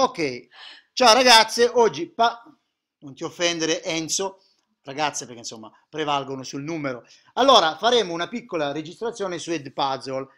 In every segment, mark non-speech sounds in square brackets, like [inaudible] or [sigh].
Ok, ciao ragazze, oggi pa... non ti offendere Enzo, ragazze perché insomma prevalgono sul numero. Allora faremo una piccola registrazione su Edpuzzle.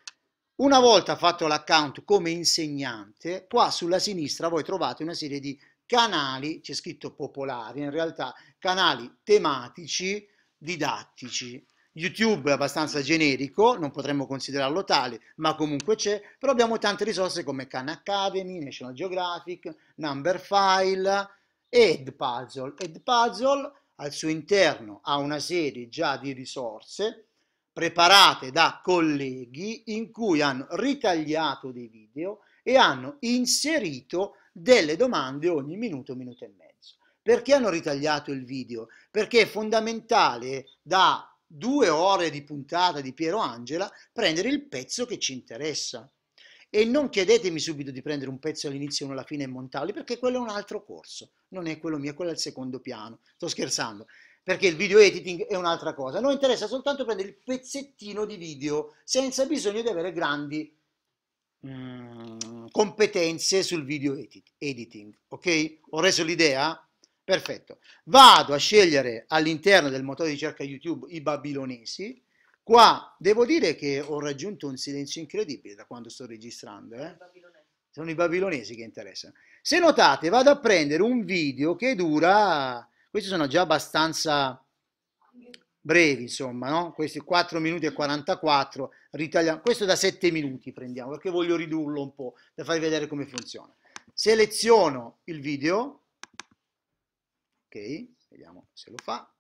Una volta fatto l'account come insegnante, qua sulla sinistra voi trovate una serie di canali, c'è scritto popolari, in realtà canali tematici didattici. YouTube è abbastanza generico, non potremmo considerarlo tale, ma comunque c'è, però abbiamo tante risorse come Khan Academy, National Geographic, Number File, Ed Puzzle. Ed Puzzle al suo interno ha una serie già di risorse preparate da colleghi in cui hanno ritagliato dei video e hanno inserito delle domande ogni minuto, minuto e mezzo. Perché hanno ritagliato il video? Perché è fondamentale da due ore di puntata di Piero Angela, prendere il pezzo che ci interessa. E non chiedetemi subito di prendere un pezzo all'inizio e uno alla fine e montarli, perché quello è un altro corso, non è quello mio, quello è il secondo piano. Sto scherzando, perché il video editing è un'altra cosa. A noi interessa soltanto prendere il pezzettino di video, senza bisogno di avere grandi mm, competenze sul video edit editing. Ok? Ho reso l'idea? Perfetto. Vado a scegliere all'interno del motore di ricerca YouTube i babilonesi. Qua devo dire che ho raggiunto un silenzio incredibile da quando sto registrando. Eh? Sono i babilonesi che interessano. Se notate, vado a prendere un video che dura... Questi sono già abbastanza brevi, insomma, no? Questi 4 minuti e 44, ritagliamo. Questo da 7 minuti prendiamo, perché voglio ridurlo un po' per farvi vedere come funziona. Seleziono il video, ok? Vediamo se lo fa.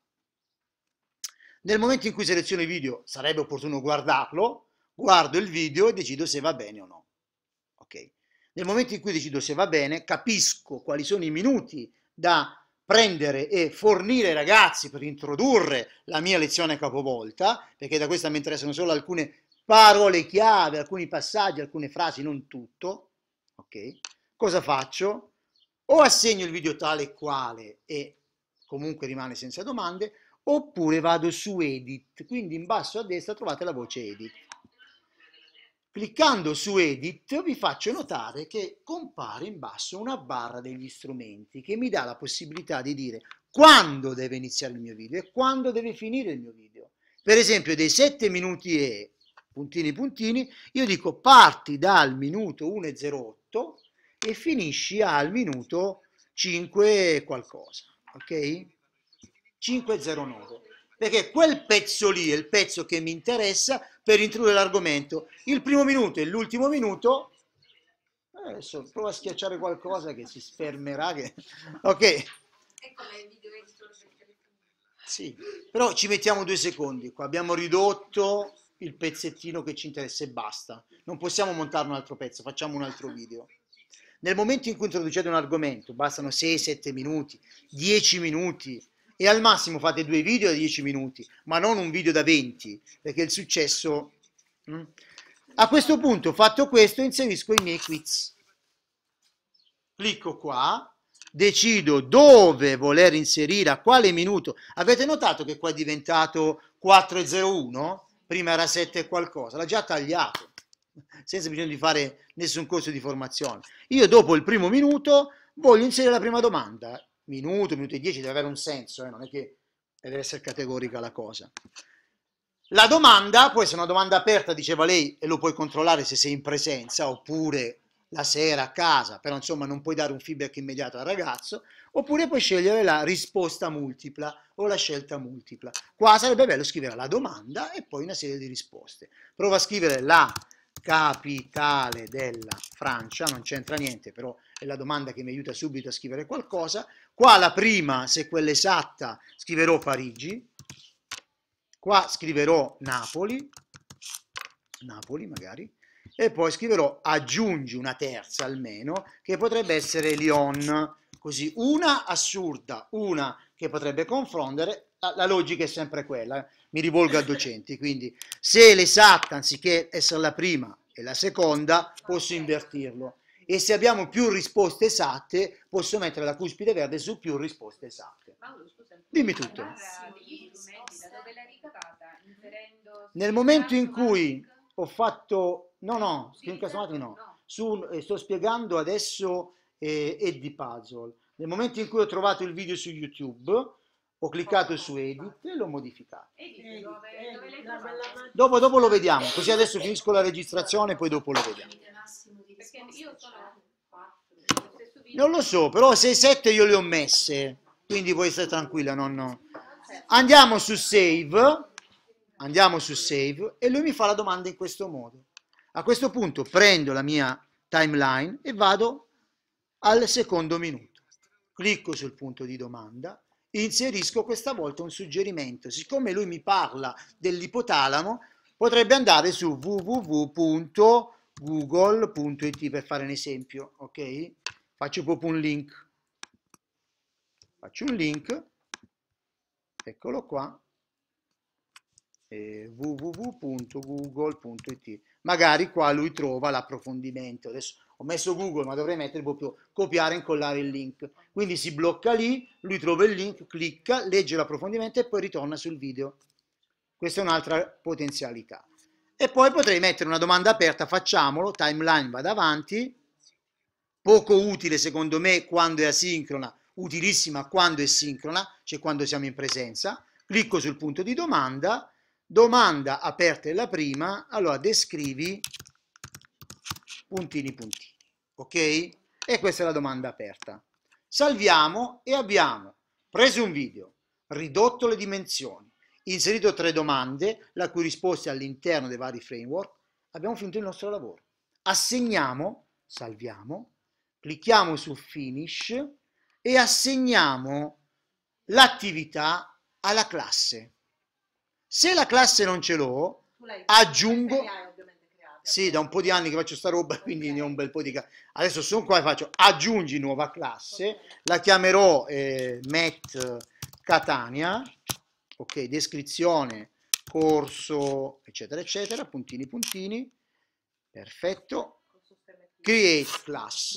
Nel momento in cui seleziono il video sarebbe opportuno guardarlo, guardo il video e decido se va bene o no, ok? Nel momento in cui decido se va bene, capisco quali sono i minuti da prendere e fornire ai ragazzi per introdurre la mia lezione capovolta, perché da questa mi interessano solo alcune parole chiave, alcuni passaggi, alcune frasi, non tutto, ok? Cosa faccio? O assegno il video tale quale e comunque rimane senza domande, oppure vado su Edit, quindi in basso a destra trovate la voce Edit. Cliccando su Edit vi faccio notare che compare in basso una barra degli strumenti che mi dà la possibilità di dire quando deve iniziare il mio video e quando deve finire il mio video. Per esempio dei 7 minuti e puntini puntini, io dico parti dal minuto 1.08 e finisci al minuto 5 qualcosa ok? 509. Perché quel pezzo lì è il pezzo che mi interessa per introdurre l'argomento. Il primo minuto e l'ultimo minuto Adesso prova a schiacciare qualcosa che si sfermerà. Che... [laughs] Ok. Sì, però ci mettiamo due secondi. Qua abbiamo ridotto il pezzettino che ci interessa e basta. Non possiamo montare un altro pezzo, facciamo un altro video. Nel momento in cui introducete un argomento, bastano 6-7 minuti, 10 minuti, e al massimo fate due video da 10 minuti, ma non un video da 20, perché il successo... Mh? Mm? A questo punto, fatto questo, inserisco i miei quiz. Clicco qua, decido dove voler inserire, a quale minuto. Avete notato che qua è diventato 4.01? Prima era 7 e qualcosa, l'ha già tagliato senza bisogno di fare nessun corso di formazione. Io dopo il primo minuto voglio inserire la prima domanda. Minuto, minuto e dieci deve avere un senso, eh? non è che deve essere categorica la cosa. La domanda può essere una domanda aperta, diceva lei, e lo puoi controllare se sei in presenza oppure la sera a casa, però insomma non puoi dare un feedback immediato al ragazzo, oppure puoi scegliere la risposta multipla o la scelta multipla. Qua sarebbe bello scrivere la domanda e poi una serie di risposte. Prova a scrivere la capitale della Francia, non c'entra niente, però è la domanda che mi aiuta subito a scrivere qualcosa. Qua la prima, se quella esatta, scriverò Parigi, qua scriverò Napoli, Napoli magari, e poi scriverò aggiungi una terza almeno, che potrebbe essere Lyon, così una assurda, una che potrebbe confondere, la, la logica è sempre quella, eh mi rivolgo a docenti, quindi se l'esatta anziché essere la prima e la seconda posso invertirlo e se abbiamo più risposte esatte posso mettere la cuspide verde su più risposte esatte. Dimmi tutto. Nel momento in cui ho fatto... No, no, screencast no. Su, eh, sto spiegando adesso eh, Eddie Puzzle. Nel momento in cui ho trovato il video su YouTube ho cliccato su edit e l'ho modificato. dopo, dopo, lo vediamo, così adesso finisco la registrazione e poi dopo lo vediamo. Cioè. Non lo so, però 6-7 io le ho messe, quindi puoi stare tranquilla. nonno Andiamo su save, andiamo su save e lui mi fa la domanda in questo modo. A questo punto prendo la mia timeline e vado al secondo minuto. Clicco sul punto di domanda inserisco questa volta un suggerimento. Siccome lui mi parla dell'ipotalamo, potrebbe andare su www.google.it per fare un esempio, ok? Faccio proprio un link. Faccio un link, eccolo qua, eh, www.google.it magari qua lui trova l'approfondimento. Adesso ho messo Google, ma dovrei mettere proprio copiare e incollare il link. Quindi si blocca lì, lui trova il link, clicca, legge l'approfondimento e poi ritorna sul video. Questa è un'altra potenzialità. E poi potrei mettere una domanda aperta, facciamolo, timeline va davanti, poco utile secondo me quando è asincrona, utilissima quando è sincrona, cioè quando siamo in presenza, clicco sul punto di domanda Domanda aperta è la prima, allora descrivi puntini puntini, ok? E questa è la domanda aperta. Salviamo e abbiamo preso un video, ridotto le dimensioni, inserito tre domande, la cui risposta è all'interno dei vari framework, abbiamo finito il nostro lavoro. Assegniamo, salviamo, clicchiamo su Finish e assegniamo l'attività alla classe. Se la classe non ce l'ho, aggiungo... Sì, da un po' di anni che faccio sta roba, quindi okay. ne ho un bel po' di... Adesso sono qua e faccio aggiungi nuova classe, okay. la chiamerò eh, Met Catania, ok, descrizione, corso, eccetera, eccetera, puntini, puntini, perfetto, create class,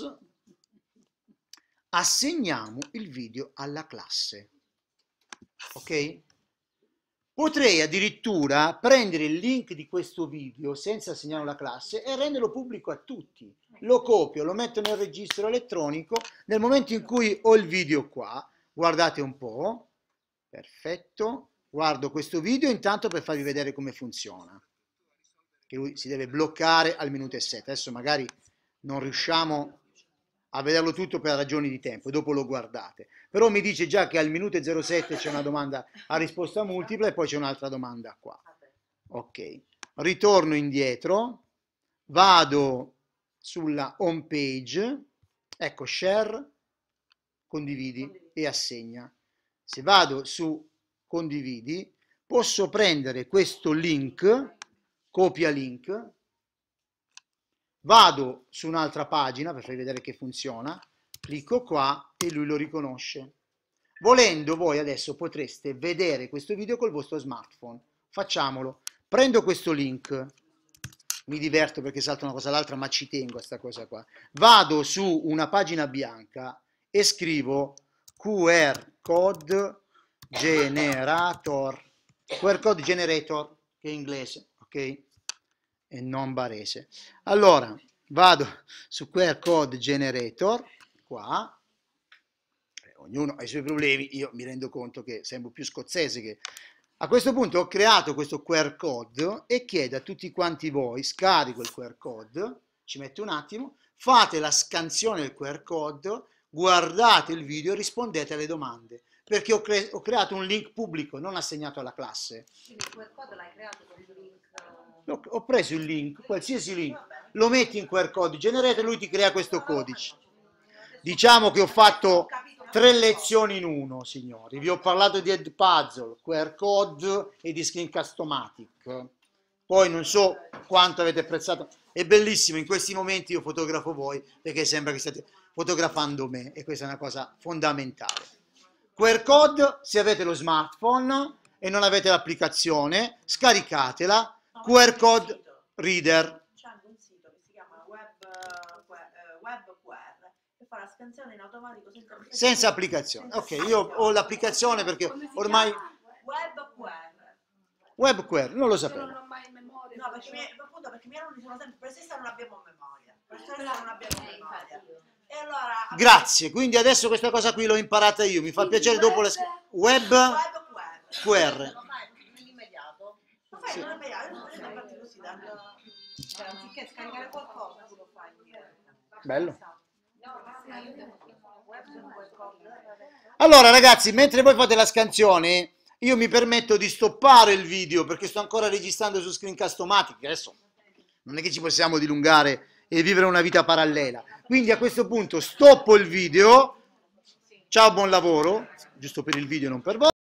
assegniamo il video alla classe, ok? Potrei addirittura prendere il link di questo video senza assegnarlo la classe e renderlo pubblico a tutti. Lo copio, lo metto nel registro elettronico, nel momento in cui ho il video qua, guardate un po', perfetto, guardo questo video intanto per farvi vedere come funziona, che lui si deve bloccare al minuto e sette, adesso magari non riusciamo a a vederlo tutto per ragioni di tempo, dopo lo guardate. Però mi dice già che al minuto 07 c'è una domanda a risposta multipla e poi c'è un'altra domanda qua. Ok, ritorno indietro, vado sulla home page, ecco share, condividi e assegna. Se vado su condividi, posso prendere questo link, copia link, Vado su un'altra pagina per farvi vedere che funziona, clicco qua e lui lo riconosce. Volendo voi adesso potreste vedere questo video col vostro smartphone. Facciamolo. Prendo questo link, mi diverto perché salto una cosa all'altra, ma ci tengo a questa cosa qua. Vado su una pagina bianca e scrivo QR code generator, QR code generator, che è inglese, ok? e non barese. Allora, vado su QR code generator, qua, eh, ognuno ha i suoi problemi, io mi rendo conto che sembro più scozzese che... A questo punto ho creato questo QR code e chiedo a tutti quanti voi, scarico il QR code, ci metto un attimo, fate la scansione del QR code, guardate il video e rispondete alle domande, perché ho, cre ho creato un link pubblico, non assegnato alla classe. Quindi il QR code l'hai creato con il link? Ho, ho preso il link, qualsiasi link, lo metti in QR code generato e lui ti crea questo codice. Diciamo che ho fatto tre lezioni in uno, signori. Vi ho parlato di Ed Puzzle, QR Code e di Screencast-O-Matic. Poi non so quanto avete apprezzato. È bellissimo, in questi momenti io fotografo voi perché sembra che state fotografando me e questa è una cosa fondamentale. QR Code, se avete lo smartphone e non avete l'applicazione, scaricatela QR code reader. C'è anche un sito che si chiama web, eh, web QR che fa la scansione in automatico senza applicazione. Senza applicazione. ok, io ho l'applicazione perché ormai... Web QR. Web query, non lo sapevo. Non ho mai in memoria. No, perché, mi, appunto perché mia nonna diceva sempre, per non abbiamo memoria. Per non abbiamo eh, memoria. E allora... Grazie, quindi adesso questa cosa qui l'ho imparata io, mi fa piacere web, dopo la... Web... Web QR. QR. Lo fai nell'immediato? Lo fai sì. nell'immediato? guida. Cioè, anziché scaricare qualcosa, tu lo fai in diretta. Bello. Allora ragazzi, mentre voi fate la scansione, io mi permetto di stoppare il video perché sto ancora registrando su screencast matic Adesso non è che ci possiamo dilungare e vivere una vita parallela. Quindi a questo punto stoppo il video. Ciao, buon lavoro, giusto per il video, non per voi.